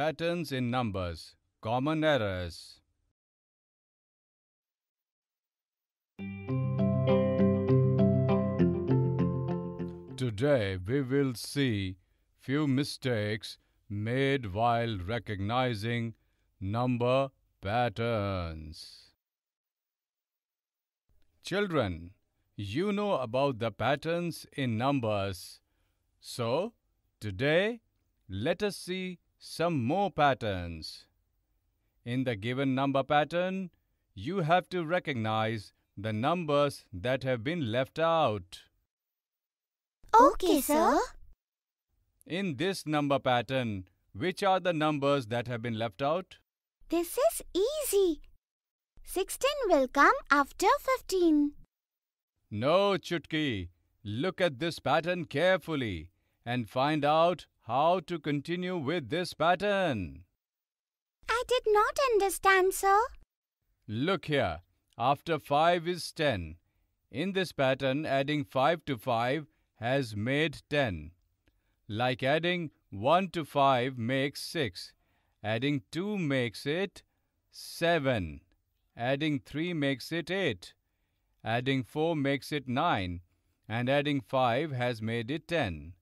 Patterns in numbers, common errors. Today we will see few mistakes made while recognizing number patterns. Children, you know about the patterns in numbers. So, today let us see some more patterns. In the given number pattern, you have to recognize the numbers that have been left out. Okay, sir. In this number pattern, which are the numbers that have been left out? This is easy. 16 will come after 15. No, Chutki. Look at this pattern carefully and find out how to continue with this pattern. I did not understand, sir. Look here. After 5 is 10. In this pattern, adding 5 to 5 has made 10. Like adding 1 to 5 makes 6. Adding 2 makes it 7. Adding 3 makes it 8. Adding 4 makes it 9. And adding 5 has made it 10.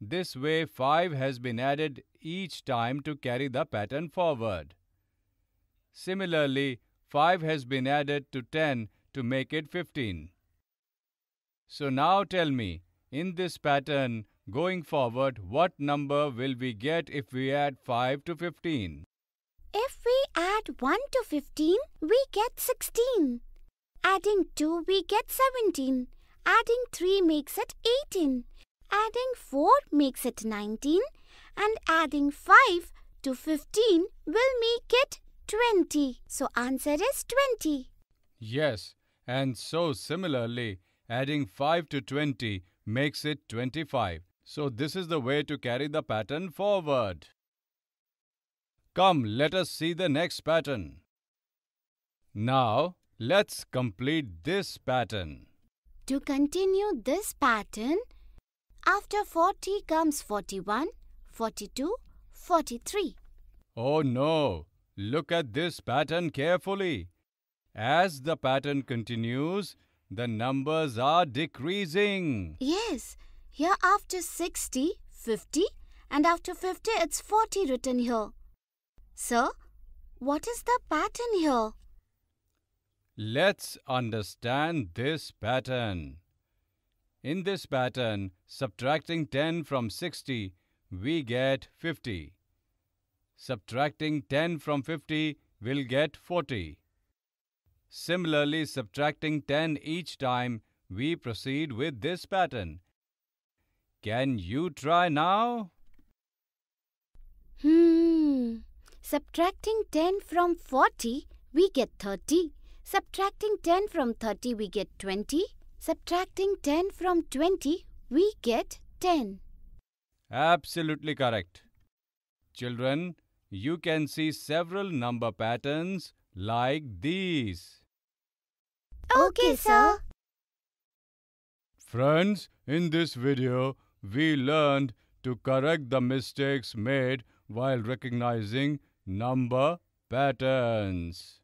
This way 5 has been added each time to carry the pattern forward. Similarly, 5 has been added to 10 to make it 15. So now tell me, in this pattern, going forward, what number will we get if we add 5 to 15? If we add 1 to 15, we get 16. Adding 2, we get 17. Adding 3 makes it 18. Adding 4 makes it 19 and adding 5 to 15 will make it 20. So answer is 20. Yes, and so similarly, adding 5 to 20 makes it 25. So this is the way to carry the pattern forward. Come, let us see the next pattern. Now, let's complete this pattern. To continue this pattern, after 40 comes 41, 42, 43. Oh no! Look at this pattern carefully. As the pattern continues, the numbers are decreasing. Yes, here after 60, 50 and after 50 it's 40 written here. So, what is the pattern here? Let's understand this pattern. In this pattern, subtracting 10 from 60, we get 50. Subtracting 10 from 50 will get 40. Similarly, subtracting 10 each time, we proceed with this pattern. Can you try now? Hmm. Subtracting 10 from 40, we get 30. Subtracting 10 from 30, we get 20. Subtracting 10 from 20, we get 10. Absolutely correct. Children, you can see several number patterns like these. Okay, sir. Friends, in this video, we learned to correct the mistakes made while recognizing number patterns.